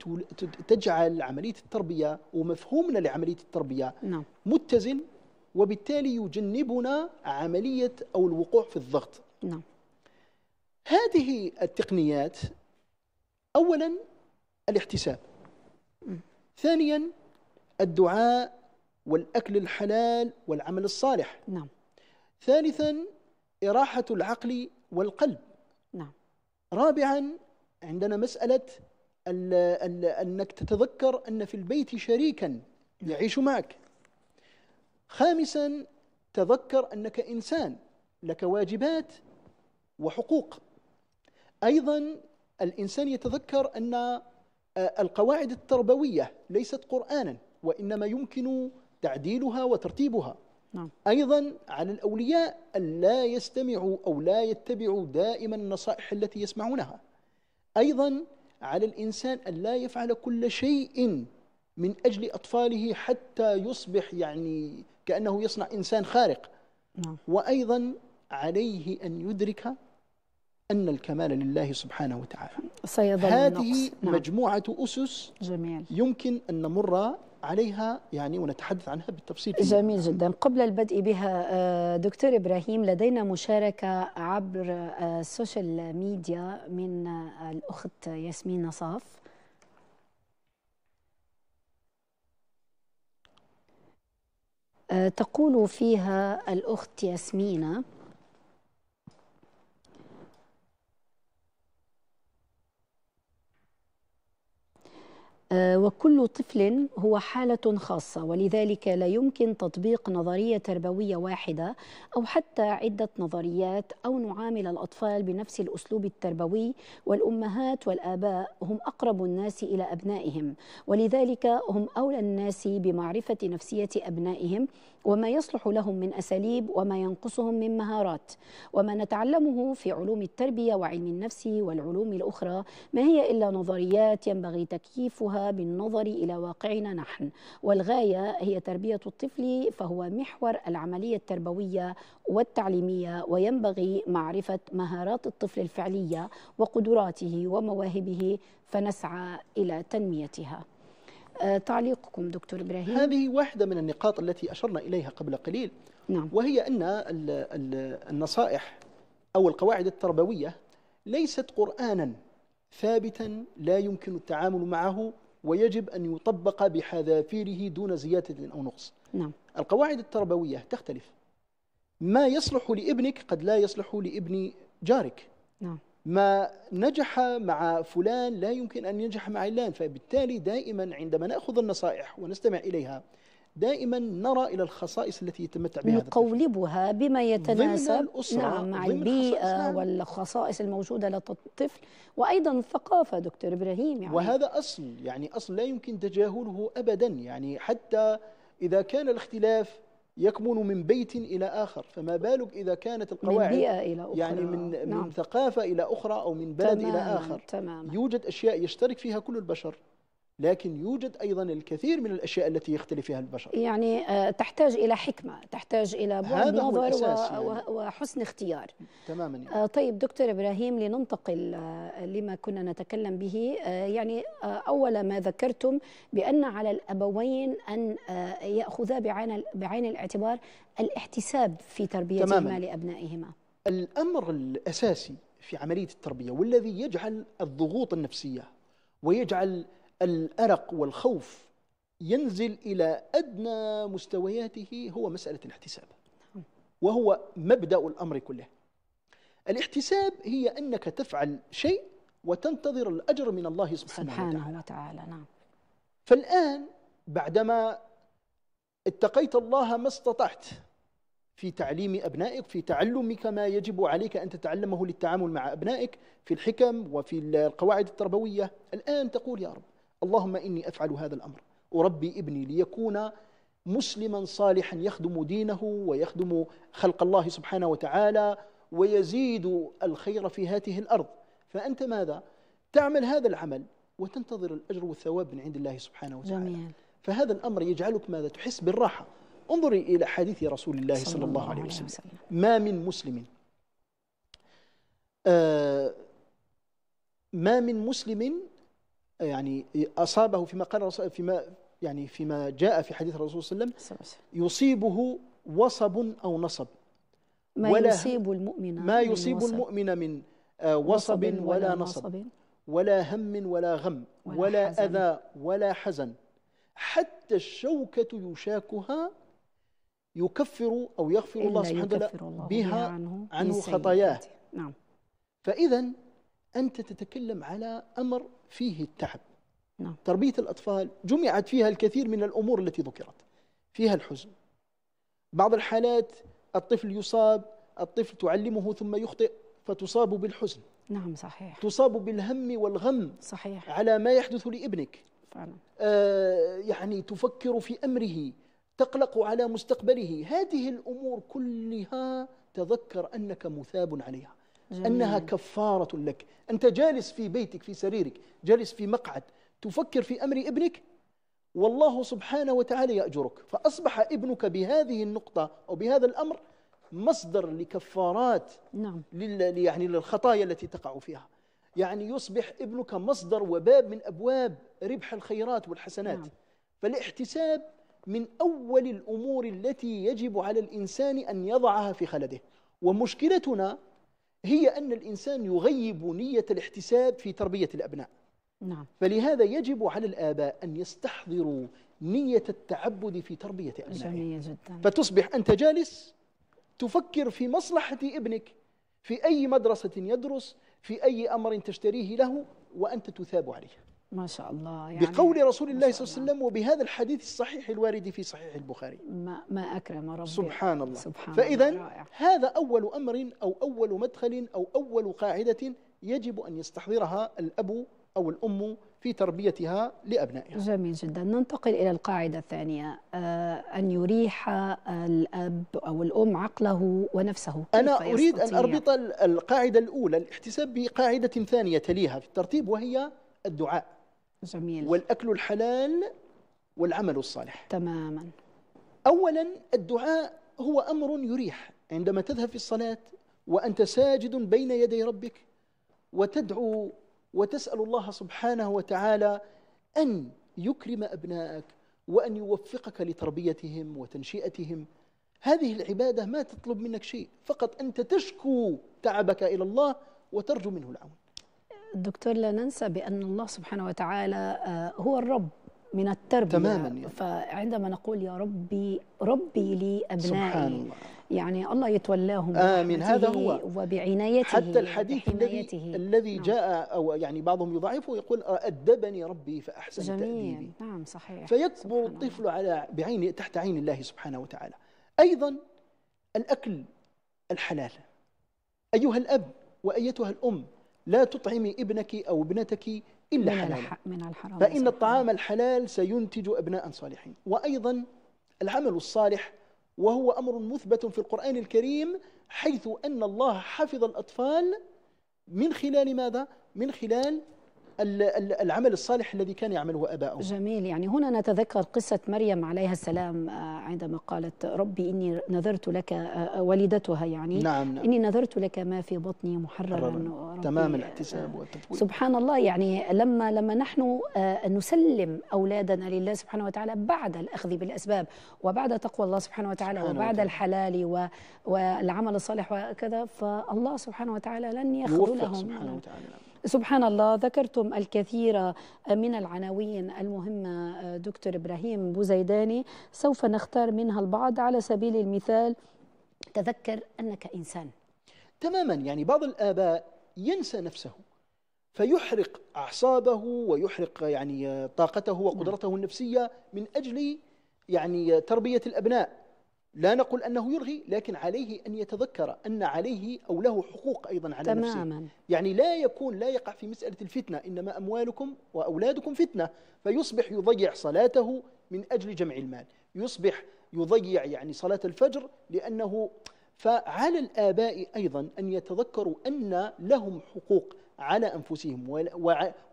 تجعل عملية التربية ومفهومنا لعملية التربية نعم. متزن وبالتالي يجنبنا عملية أو الوقوع في الضغط نعم. هذه التقنيات أولا الاحتساب م. ثانيا الدعاء والأكل الحلال والعمل الصالح نعم. ثالثا إراحة العقل والقلب رابعا عندنا مسألة الـ الـ أنك تتذكر أن في البيت شريكا يعيش معك خامسا تذكر أنك إنسان لك واجبات وحقوق أيضا الإنسان يتذكر أن القواعد التربوية ليست قرآنا وإنما يمكن تعديلها وترتيبها نعم. أيضا على الأولياء لا يستمعوا أو لا يتبعوا دائما النصائح التي يسمعونها أيضا على الإنسان أن لا يفعل كل شيء من أجل أطفاله حتى يصبح يعني كأنه يصنع إنسان خارق نعم. وأيضا عليه أن يدرك أن الكمال لله سبحانه وتعالى سيظل هذه نعم. مجموعة أسس جميل. يمكن أن نمر عليها يعني ونتحدث عنها بالتفصيل فيه. جميل جدا قبل البدء بها آه، دكتور إبراهيم لدينا مشاركة عبر السوشيال آه، ميديا من آه، الأخت ياسمين نصاف تقول فيها الأخت ياسمينة آه، وكل طفل هو حالة خاصة ولذلك لا يمكن تطبيق نظرية تربوية واحدة أو حتى عدة نظريات أو نعامل الأطفال بنفس الأسلوب التربوي والأمهات والآباء هم أقرب الناس إلى أبنائهم ولذلك هم أولى الناس بمعرفة نفسية أبنائهم وما يصلح لهم من أساليب وما ينقصهم من مهارات وما نتعلمه في علوم التربية وعلم النفس والعلوم الأخرى ما هي إلا نظريات ينبغي تكييفها بالنظر إلى واقعنا نحن والغاية هي تربية الطفل فهو محور العملية التربوية والتعليمية وينبغي معرفة مهارات الطفل الفعلية وقدراته ومواهبه فنسعى إلى تنميتها آه، تعليقكم دكتور إبراهيم هذه واحدة من النقاط التي أشرنا إليها قبل قليل نعم. وهي أن النصائح أو القواعد التربوية ليست قرآنا ثابتا لا يمكن التعامل معه ويجب أن يطبق بحذافيره دون زيادة أو نقص نعم. القواعد التربوية تختلف ما يصلح لابنك قد لا يصلح لابن جارك نعم. ما نجح مع فلان لا يمكن أن ينجح مع علان فبالتالي دائما عندما نأخذ النصائح ونستمع إليها دائما نرى الى الخصائص التي يتمتع بها نقولبها بما يتناسب نعم مع البيئه نعم. والخصائص الموجوده للطفل وايضا الثقافه دكتور ابراهيم يعني وهذا اصل يعني اصل لا يمكن تجاهله ابدا يعني حتى اذا كان الاختلاف يكمن من بيت إلى آخر فما بالك إذا كانت القواعد من بيئة إلى أخرى يعني من, نعم. من ثقافة إلى أخرى أو من بلد تماماً إلى آخر تماما يوجد أشياء يشترك فيها كل البشر لكن يوجد أيضا الكثير من الأشياء التي يختلف فيها البشر يعني آه، تحتاج إلى حكمة تحتاج إلى بعد نظر و... يعني. وحسن اختيار تماما يعني. آه، طيب دكتور إبراهيم لننتقل آه، لما كنا نتكلم به يعني أول ما ذكرتم بأن على الأبوين أن يأخذا بعين, بعين الاعتبار الاحتساب في تربيتهما لأبنائهما الأمر الأساسي في عملية التربية والذي يجعل الضغوط النفسية ويجعل الأرق والخوف ينزل إلى أدنى مستوياته هو مسألة الاحتساب وهو مبدأ الأمر كله الاحتساب هي أنك تفعل شيء وتنتظر الأجر من الله سبحانه, سبحانه وتعالى, وتعالى نعم فالآن بعدما اتقيت الله ما استطعت في تعليم أبنائك في تعلمك ما يجب عليك أن تتعلمه للتعامل مع أبنائك في الحكم وفي القواعد التربوية الآن تقول يا رب اللهم إني أفعل هذا الأمر أربي ابني ليكون مسلما صالحا يخدم دينه ويخدم خلق الله سبحانه وتعالى ويزيد الخير في هاته الأرض فأنت ماذا؟ تعمل هذا العمل وتنتظر الأجر والثواب من عند الله سبحانه وتعالى جميل. فهذا الأمر يجعلك ماذا؟ تحس بالراحة انظري إلى حديث رسول الله صلى, صلى الله, عليه وسلم. وسلم ما من مسلم آه ما من مسلم يعني أصابه فيما قال فيما يعني فيما جاء في حديث الرسول صلى الله عليه وسلم يصيبه وصب أو نصب ما ولا يصيب المؤمن ما يصيب وصب. المؤمن من آه، وصب ولا, نصب ولا هم ولا غم ولا, ولا أذى ولا حزن حتى الشوكة يشاكها يكفر أو يغفر الله سبحانه وتعالى بها عنه, عنه خطاياه نعم فإذا أنت تتكلم على أمر فيه التعب نعم. تربية الأطفال جمعت فيها الكثير من الأمور التي ذكرت فيها الحزن بعض الحالات الطفل يصاب الطفل تعلمه ثم يخطئ فتصاب بالحزن نعم صحيح تصاب بالهم والغم صحيح على ما يحدث لابنك فعلا آه يعني تفكر في أمره تقلق على مستقبله هذه الأمور كلها تذكر أنك مثاب عليها جميل. أنها كفارة لك أنت جالس في بيتك في سريرك جالس في مقعد تفكر في أمر ابنك والله سبحانه وتعالى يأجرك فأصبح ابنك بهذه النقطة أو بهذا الأمر مصدر لكفارات نعم. لل... يعني للخطايا التي تقع فيها يعني يصبح ابنك مصدر وباب من أبواب ربح الخيرات والحسنات نعم. فالاحتساب من أول الأمور التي يجب على الإنسان أن يضعها في خلده ومشكلتنا هي أن الإنسان يغيب نية الاحتساب في تربية الأبناء نعم. فلهذا يجب على الآباء أن يستحضروا نية التعبد في تربية أبنائهم جدا فتصبح أنت جالس تفكر في مصلحة ابنك في أي مدرسة يدرس في أي أمر تشتريه له وأنت تثاب عليه ما شاء الله يعني بقول رسول الله صلى الله عليه وسلم وبهذا الحديث الصحيح الوارد في صحيح البخاري ما, ما أكرم ربي سبحان الله سبحان فإذا هذا أول أمر أو أول مدخل أو أول قاعدة يجب أن يستحضرها الأب أو الأم في تربيتها لأبنائها جميل جدا ننتقل إلى القاعدة الثانية آه، أن يريح الأب أو الأم عقله ونفسه أنا أريد أن أربط القاعدة الأولى الاحتساب بقاعدة ثانية تليها في الترتيب وهي الدعاء جميل والأكل الحلال والعمل الصالح تماما أولا الدعاء هو أمر يريح عندما تذهب في الصلاة وأنت ساجد بين يدي ربك وتدعو وتسأل الله سبحانه وتعالى أن يكرم أبنائك وأن يوفقك لتربيتهم وتنشئتهم هذه العبادة ما تطلب منك شيء فقط أنت تشكو تعبك إلى الله وترجو منه العون دكتور لا ننسى بأن الله سبحانه وتعالى آه، هو الرب من التربية تماما يعني. فعندما نقول يا ربي ربي لي أبنائي سبحان الله يعني الله يتولاهم آمين هذا هو وبعنايته حتى الحديث الذي الذي نعم. جاء أو يعني بعضهم يضعفه يقول أدبني ربي فأحسن جميل. تأديبي نعم صحيح فيكبر الطفل على بعين تحت عين الله سبحانه وتعالى أيضا الأكل الحلال أيها الأب وأيتها الأم لا تطعمي ابنك أو ابنتك إلا حلال من الحرام فإن الطعام الحلال سينتج أبناء صالحين وأيضا العمل الصالح وهو أمر مثبت في القرآن الكريم حيث أن الله حفظ الأطفال من خلال ماذا؟ من خلال العمل الصالح الذي كان يعمله أباؤه جميل يعني هنا نتذكر قصة مريم عليها السلام آه، عندما قالت ربي إني نذرت لك آه، آه، والدتها يعني نعم نعم إني نذرت لك ما في بطني محررا تمام الاحتساب والتطويل سبحان الله يعني لما لما نحن نسلم أولادنا لله سبحانه وتعالى بعد الأخذ بالأسباب وبعد تقوى الله سبحانه وتعالى سبحانه وبعد وتعالى. الحلال والعمل الصالح وكذا فالله سبحانه وتعالى لن يخذلهم سبحانه وتعالى نعم. سبحان الله ذكرتم الكثير من العناوين المهمة دكتور إبراهيم بوزيداني سوف نختار منها البعض على سبيل المثال تذكر أنك إنسان تماما يعني بعض الآباء ينسى نفسه فيحرق أعصابه ويحرق يعني طاقته وقدرته نعم. النفسية من أجل يعني تربية الأبناء لا نقول أنه يلغي لكن عليه أن يتذكر أن عليه أو له حقوق أيضا على تماما. نفسه يعني لا يكون لا يقع في مسألة الفتنة إنما أموالكم وأولادكم فتنة فيصبح يضيع صلاته من أجل جمع المال يصبح يضيع يعني صلاة الفجر لأنه فعلى الآباء أيضا أن يتذكروا أن لهم حقوق على أنفسهم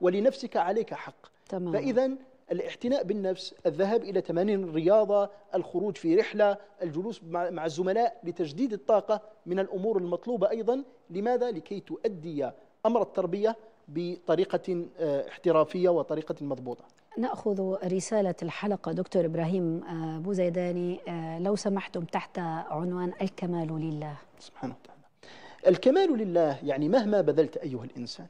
ولنفسك عليك حق تماماً. فإذا الاعتناء بالنفس الذهاب إلى تمارين الرياضة الخروج في رحلة الجلوس مع الزملاء لتجديد الطاقة من الأمور المطلوبة أيضا لماذا؟ لكي تؤدي أمر التربية بطريقة آه، احترافية وطريقة مضبوطة نأخذ رسالة الحلقة دكتور إبراهيم آه، بوزيداني زيداني آه، لو سمحتم تحت عنوان الكمال لله سبحانه وتعالى الكمال لله يعني مهما بذلت أيها الإنسان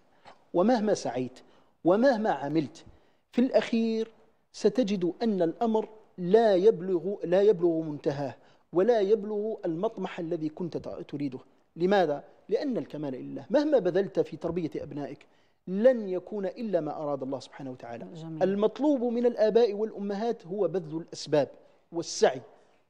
ومهما سعيت ومهما عملت في الأخير ستجد أن الأمر لا يبلغ لا يبلغ منتهاه ولا يبلغ المطمح الذي كنت تريده لماذا؟ لأن الكمال لله مهما بذلت في تربية أبنائك لن يكون إلا ما أراد الله سبحانه وتعالى جميل. المطلوب من الآباء والأمهات هو بذل الأسباب والسعي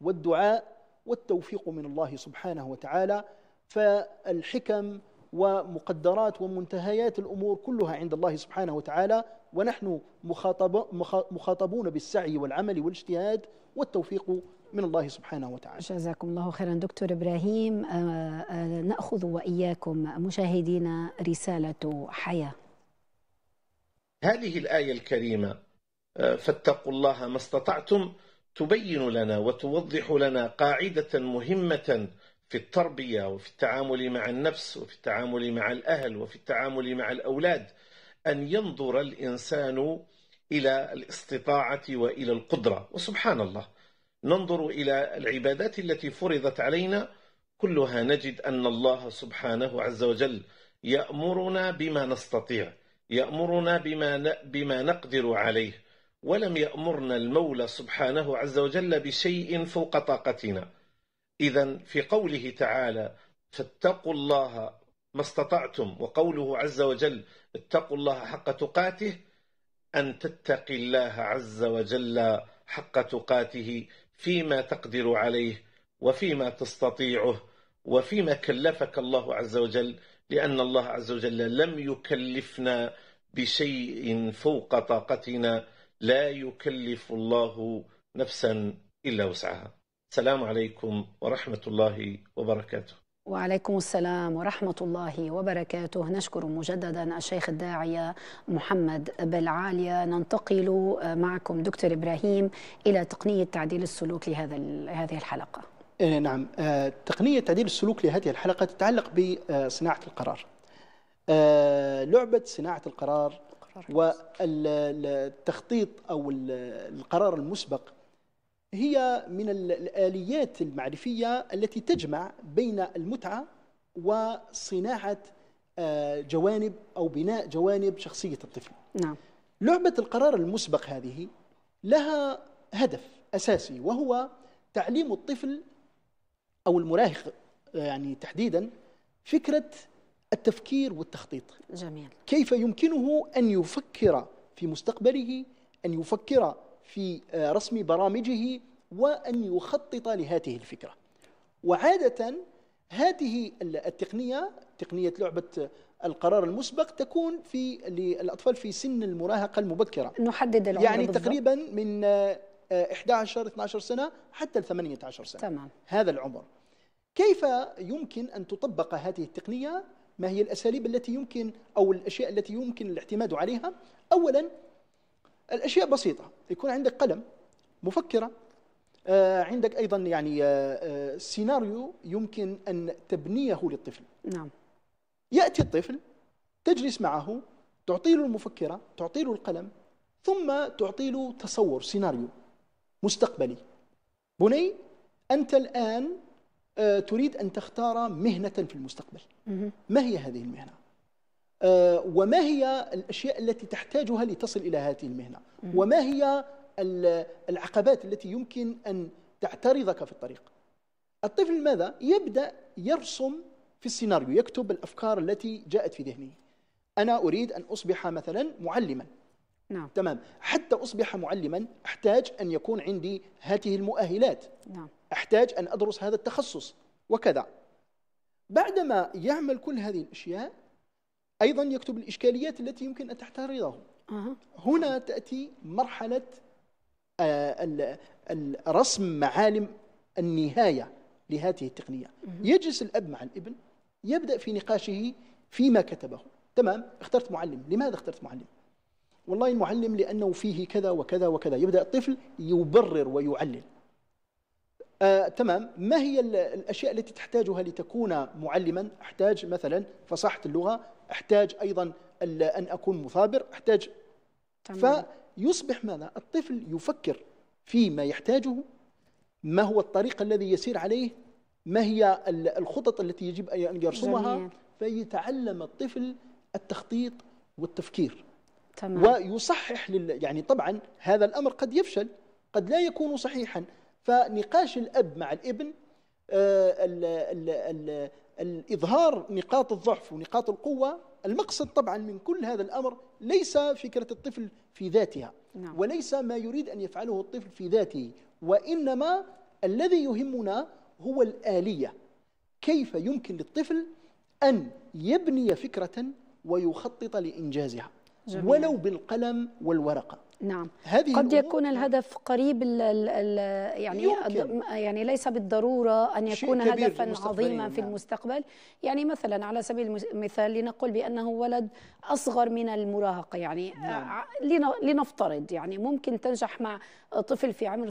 والدعاء والتوفيق من الله سبحانه وتعالى فالحكم ومقدرات ومنتهيات الأمور كلها عند الله سبحانه وتعالى ونحن مخاطب مخاطبون بالسعي والعمل والاجتهاد والتوفيق من الله سبحانه وتعالى جزاكم الله خيرا دكتور إبراهيم آه، آه، نأخذ وإياكم مشاهدينا رسالة حياة هذه الآية الكريمة آه، فاتقوا الله ما استطعتم تبين لنا وتوضح لنا قاعدة مهمة في التربية وفي التعامل مع النفس وفي التعامل مع الأهل وفي التعامل مع الأولاد أن ينظر الإنسان إلى الاستطاعة وإلى القدرة وسبحان الله ننظر إلى العبادات التي فرضت علينا كلها نجد أن الله سبحانه عز وجل يأمرنا بما نستطيع يأمرنا بما بما نقدر عليه ولم يأمرنا المولى سبحانه عز وجل بشيء فوق طاقتنا إذا في قوله تعالى فاتقوا الله ما استطعتم وقوله عز وجل اتقوا الله حق تقاته أن تتقي الله عز وجل حق تقاته فيما تقدر عليه وفيما تستطيعه وفيما كلفك الله عز وجل لأن الله عز وجل لم يكلفنا بشيء فوق طاقتنا لا يكلف الله نفسا إلا وسعها السلام عليكم ورحمة الله وبركاته وعليكم السلام ورحمة الله وبركاته نشكر مجددا الشيخ الداعية محمد بالعالية ننتقل معكم دكتور إبراهيم إلى تقنية تعديل السلوك لهذا هذه الحلقة آه، نعم آه، تقنية تعديل السلوك لهذه الحلقة تتعلق بصناعة القرار آه، لعبة صناعة القرار والتخطيط أو القرار المسبق هي من الآليات المعرفية التي تجمع بين المتعة وصناعة آه، جوانب أو بناء جوانب شخصية الطفل نعم. لعبة القرار المسبق هذه لها هدف أساسي وهو تعليم الطفل أو المراهق آه، يعني تحديدا فكرة التفكير والتخطيط جميل كيف يمكنه أن يفكر في مستقبله أن يفكر في آه، رسم برامجه وأن يخطط لهذه الفكرة وعادة هذه التقنية تقنية لعبة القرار المسبق تكون في للأطفال في سن المراهقة المبكرة نحدد العمر يعني بالضبط. تقريبا من 11 آه، 12 آه، سنة حتى 18 سنة تمام هذا العمر كيف يمكن أن تطبق هذه التقنية ما هي الأساليب التي يمكن أو الأشياء التي يمكن الاعتماد عليها أولا الاشياء بسيطه يكون عندك قلم مفكره آه، عندك ايضا يعني آه، آه، سيناريو يمكن ان تبنيه للطفل نعم ياتي الطفل تجلس معه تعطي له المفكره تعطي له القلم ثم تعطي له تصور سيناريو مستقبلي بني انت الان تريد ان تختار مهنه في المستقبل ما هي هذه المهنه آه، وما هي الأشياء التي تحتاجها لتصل إلى هذه المهنة وما هي العقبات التي يمكن أن تعترضك في الطريق الطفل ماذا؟ يبدأ يرسم في السيناريو يكتب الأفكار التي جاءت في ذهنه أنا أريد أن أصبح مثلا معلما نعم. تمام حتى أصبح معلما أحتاج أن يكون عندي هذه المؤهلات نعم. أحتاج أن أدرس هذا التخصص وكذا بعدما يعمل كل هذه الأشياء أيضا يكتب الإشكاليات التي يمكن أن تحترضه هنا تأتي مرحلة آه، رسم معالم النهاية لهذه التقنية يجلس الأب مع الابن يبدأ في نقاشه فيما كتبه تمام اخترت معلم لماذا اخترت معلم والله المعلم لأنه فيه كذا وكذا وكذا يبدأ الطفل يبرر ويعلل آه، تمام ما هي الأشياء التي تحتاجها لتكون معلما أحتاج مثلا فصاحة اللغة احتاج ايضا ان اكون مثابر احتاج تمام. فيصبح ماذا الطفل يفكر فيما يحتاجه ما هو الطريق الذي يسير عليه ما هي الخطط التي يجب ان يرسمها فيتعلم الطفل التخطيط والتفكير تمام. ويصحح لل... يعني طبعا هذا الامر قد يفشل قد لا يكون صحيحا فنقاش الاب مع الابن آه، الإظهار نقاط الضعف ونقاط القوة المقصد طبعا من كل هذا الأمر ليس فكرة الطفل في ذاتها نعم. وليس ما يريد أن يفعله الطفل في ذاته وإنما الذي يهمنا هو الآلية كيف يمكن للطفل أن يبني فكرة ويخطط لإنجازها جميل. ولو بالقلم والورقة نعم هذه قد يكون يعني الهدف قريب ال ال يعني يمكن. يعني ليس بالضروره ان يكون هدفا عظيما في نعم. المستقبل يعني مثلا على سبيل المثال لنقل بانه ولد اصغر من المراهقه يعني نعم. آه، لنفترض يعني ممكن تنجح مع طفل في عمر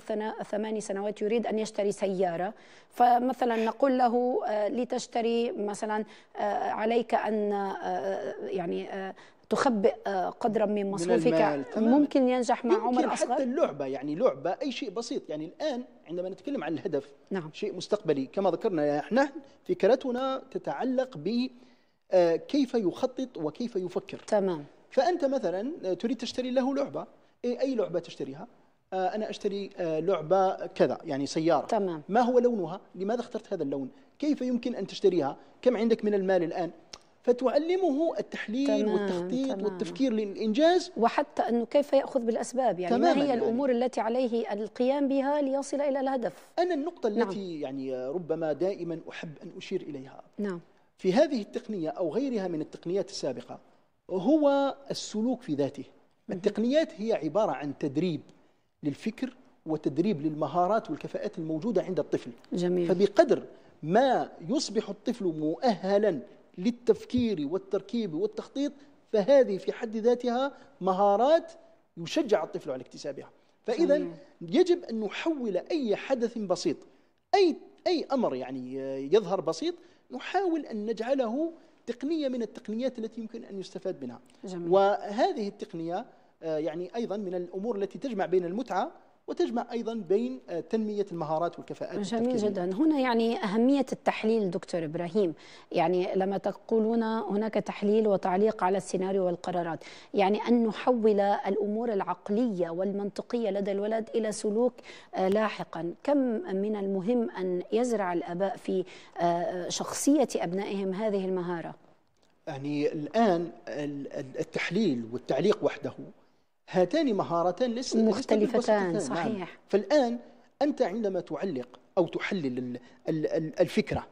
ثماني سنوات يريد ان يشتري سياره فمثلا نقول له آه، لتشتري مثلا آه، عليك ان يعني تخبئ آه، قدرا من مصروفك من ممكن ينجح مع عمر أصغر حتى اللعبة يعني لعبة أي شيء بسيط يعني الآن عندما نتكلم عن الهدف نعم. شيء مستقبلي كما ذكرنا نحن فكرتنا تتعلق ب آه، كيف يخطط وكيف يفكر تمام فأنت مثلا آه، تريد تشتري له لعبة إيه، أي لعبة تشتريها أنا أشتري لعبة كذا يعني سيارة تمام. ما هو لونها لماذا اخترت هذا اللون كيف يمكن أن تشتريها كم عندك من المال الآن فتعلمه التحليل تمام والتخطيط تمام والتفكير للإنجاز وحتى أنه كيف يأخذ بالأسباب يعني ما هي يعني الأمور يعني التي عليه القيام بها ليصل إلى الهدف أنا النقطة نعم. التي نعم يعني ربما دائما أحب أن أشير إليها نعم في هذه التقنية أو غيرها من التقنيات السابقة هو السلوك في ذاته التقنيات هي عبارة عن تدريب للفكر وتدريب للمهارات والكفاءات الموجودة عند الطفل جميل فبقدر ما يصبح الطفل مؤهلا للتفكير والتركيب والتخطيط فهذه في حد ذاتها مهارات يشجع الطفل على اكتسابها فإذا يجب أن نحول أي حدث بسيط أي أي أمر يعني يظهر بسيط نحاول أن نجعله تقنية من التقنيات التي يمكن أن يستفاد منها جميل. وهذه التقنية آه، يعني أيضا من الأمور التي تجمع بين المتعة وتجمع أيضا بين آه، تنمية المهارات والكفاءات جميل جدا هنا يعني أهمية التحليل دكتور إبراهيم يعني لما تقولون هناك تحليل وتعليق على السيناريو والقرارات يعني أن نحول الأمور العقلية والمنطقية لدى الولد إلى سلوك آه، لاحقا كم من المهم أن يزرع الأباء في آه، شخصية أبنائهم هذه المهارة يعني الآن التحليل والتعليق وحده هاتان مهارتان ليس مختلفتان لسة نعم. صحيح نعم. فالآن أنت عندما تعلق أو تحلل الفكرة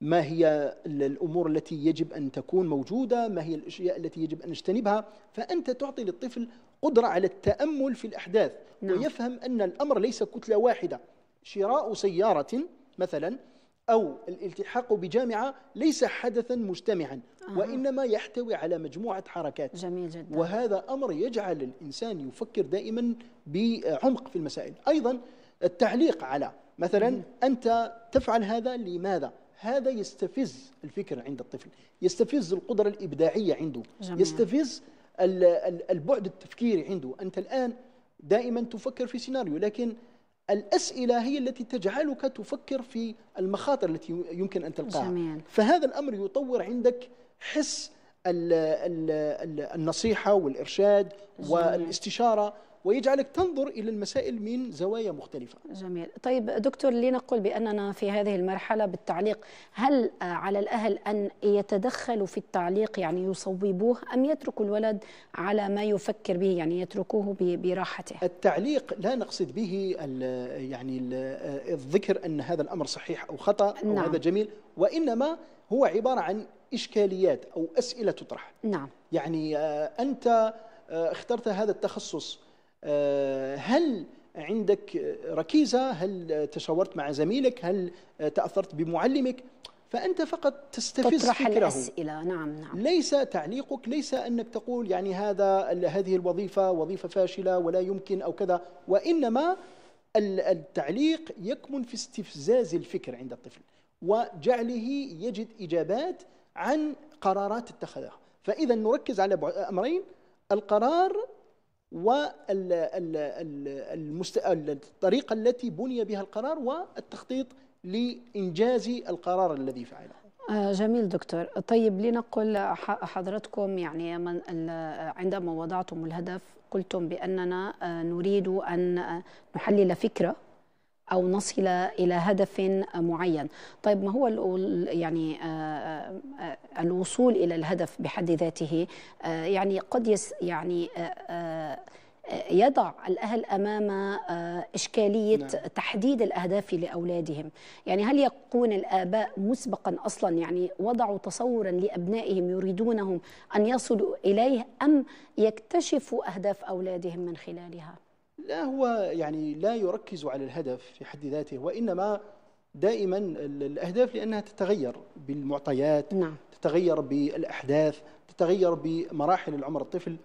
ما هي الأمور التي يجب أن تكون موجودة ما هي الأشياء التي يجب أن نجتنبها فأنت تعطي للطفل قدرة على التأمل في الأحداث نعم. ويفهم أن الأمر ليس كتلة واحدة شراء سيارة مثلا أو الالتحاق بجامعة ليس حدثا مجتمعا آه. وإنما يحتوي على مجموعة حركات جميل جدا وهذا أمر يجعل الإنسان يفكر دائما بعمق في المسائل أيضا التعليق على مثلا مم. أنت تفعل هذا لماذا؟ هذا يستفز الفكر عند الطفل يستفز القدرة الإبداعية عنده جميل. يستفز البعد التفكيري عنده أنت الآن دائما تفكر في سيناريو لكن الأسئلة هي التي تجعلك تفكر في المخاطر التي يمكن أن تلقاها فهذا الأمر يطور عندك حس الـ الـ النصيحة والإرشاد جميل. والاستشارة ويجعلك تنظر إلى المسائل من زوايا مختلفة جميل طيب دكتور لنقل بأننا في هذه المرحلة بالتعليق هل آه، على الأهل أن يتدخلوا في التعليق يعني يصوبوه أم يتركوا الولد على ما يفكر به يعني يتركوه براحته التعليق لا نقصد به ال يعني آه، الذكر أن هذا الأمر صحيح أو خطأ أو نعم. هذا جميل وإنما هو عبارة عن إشكاليات أو أسئلة تطرح نعم يعني آه، أنت اخترت هذا التخصص آه، هل عندك ركيزه هل تشاورت مع زميلك هل تاثرت بمعلمك فانت فقط تستفز تطرح فكره الاسئله نعم نعم ليس تعليقك ليس انك تقول يعني هذا هذه الوظيفه وظيفه فاشله ولا يمكن او كذا وانما التعليق يكمن في استفزاز الفكر عند الطفل وجعله يجد اجابات عن قرارات اتخذها فاذا نركز على امرين القرار والطريقة التي بني بها القرار والتخطيط لإنجاز القرار الذي فعله آه، جميل دكتور طيب لنقل حضرتكم يعني من عندما وضعتم الهدف قلتم بأننا آه، نريد أن آه، نحلل فكرة او نصل الى هدف معين طيب ما هو يعني آه، آه، الوصول الى الهدف بحد ذاته آه، يعني قد يس يعني يضع الأهل أمام إشكالية نعم. تحديد الأهداف لأولادهم يعني هل يكون الآباء مسبقا أصلا يعني وضعوا تصورا لأبنائهم يريدونهم أن يصلوا إليه أم يكتشفوا أهداف أولادهم من خلالها لا هو يعني لا يركز على الهدف في حد ذاته وإنما دائما الأهداف لأنها تتغير بالمعطيات نعم. تتغير بالأحداث تتغير بمراحل العمر الطفل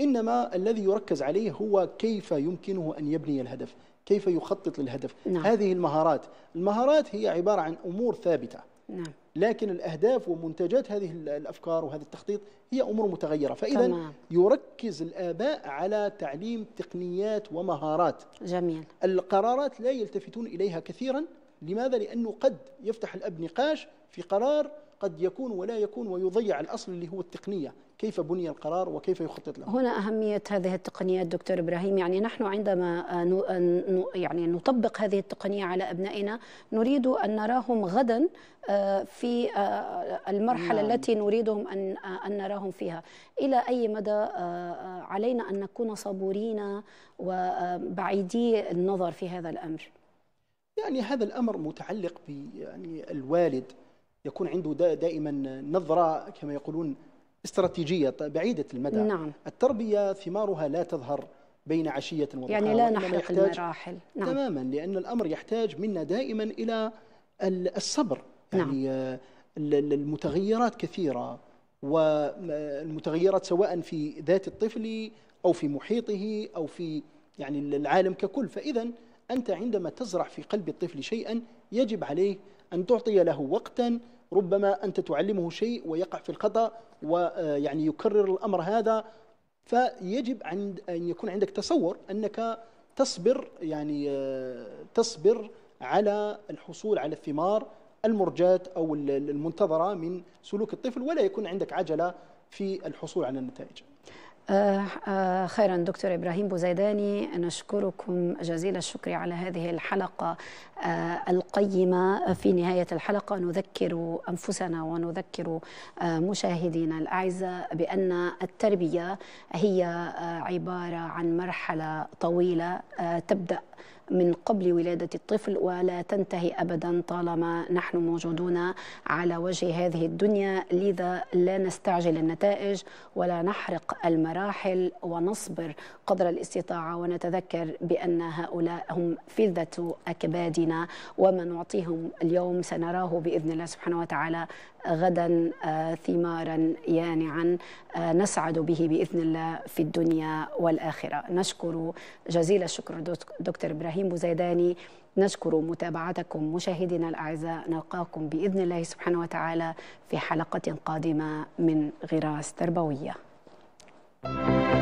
إنما الذي يركز عليه هو كيف يمكنه أن يبني الهدف كيف يخطط للهدف نعم. هذه المهارات المهارات هي عبارة عن أمور ثابتة نعم. لكن الأهداف ومنتجات هذه الأفكار وهذا التخطيط هي أمور متغيرة فإذا يركز الآباء على تعليم تقنيات ومهارات جميل القرارات لا يلتفتون إليها كثيرا لماذا؟ لأنه قد يفتح الأب نقاش في قرار قد يكون ولا يكون ويضيع الأصل اللي هو التقنية كيف بني القرار وكيف يخطط له هنا أهمية هذه التقنية دكتور إبراهيم يعني نحن عندما آه، آه، يعني نطبق هذه التقنية على أبنائنا نريد أن نراهم غدا آه، في المرحلة نعم. التي نريدهم أن أن نراهم فيها إلى أي مدى علينا أن نكون صبورين وبعيدي النظر في هذا الأمر يعني هذا الأمر متعلق ب يعني الوالد يكون عنده دائما نظرة كما يقولون استراتيجية بعيدة المدى نعم. التربية ثمارها لا تظهر بين عشية وضحاها يعني لا نحرق المراحل نعم. تماما لأن الأمر يحتاج منا دائما إلى الصبر يعني نعم. آه، المتغيرات كثيرة والمتغيرات آه، سواء في ذات الطفل أو في محيطه أو في يعني العالم ككل فإذا أنت عندما تزرع في قلب الطفل شيئا يجب عليه أن تعطي له وقتا ربما أنت تعلمه شيء ويقع في الخطأ ويعني آه، يكرر الأمر هذا فيجب عند أن يكون عندك تصور أنك تصبر يعني آه، تصبر على الحصول على الثمار المرجات أو المنتظرة من سلوك الطفل ولا يكون عندك عجلة في الحصول على النتائج آه، آه، خيرا دكتور إبراهيم بوزيداني نشكركم جزيل الشكر على هذه الحلقة آه، القيمة في نهاية الحلقة نذكر أنفسنا ونذكر مشاهدينا الأعزاء بأن التربية هي عبارة عن مرحلة طويلة تبدأ من قبل ولادة الطفل ولا تنتهي أبدا طالما نحن موجودون على وجه هذه الدنيا لذا لا نستعجل النتائج ولا نحرق المراحل ونصبر قدر الاستطاعة ونتذكر بأن هؤلاء هم فذة أكبادنا وما نعطيهم اليوم سنراه بإذن الله سبحانه وتعالى غدا آه، ثمارا يانعا آه، نسعد به بإذن الله في الدنيا والآخرة نشكر جزيل الشكر دكتور إبراهيم إبراهيم بوزيداني نشكر متابعتكم مشاهدينا الأعزاء نلقاكم بإذن الله سبحانه وتعالى في حلقة قادمة من غراس تربوية Thank you.